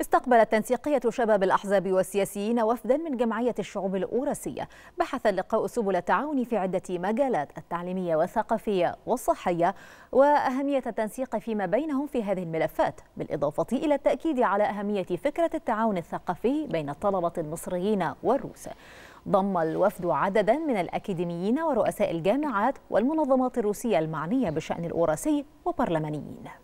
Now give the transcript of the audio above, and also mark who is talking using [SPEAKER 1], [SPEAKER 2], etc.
[SPEAKER 1] استقبلت تنسيقية شباب الأحزاب والسياسيين وفدا من جمعية الشعوب الأوراسية بحث اللقاء سبل التعاون في عدة مجالات التعليمية والثقافية والصحية وأهمية التنسيق فيما بينهم في هذه الملفات بالإضافة إلى التأكيد على أهمية فكرة التعاون الثقافي بين الطلبة المصريين والروس ضم الوفد عددا من الأكاديميين ورؤساء الجامعات والمنظمات الروسية المعنية بشأن الأوراسي وبرلمانيين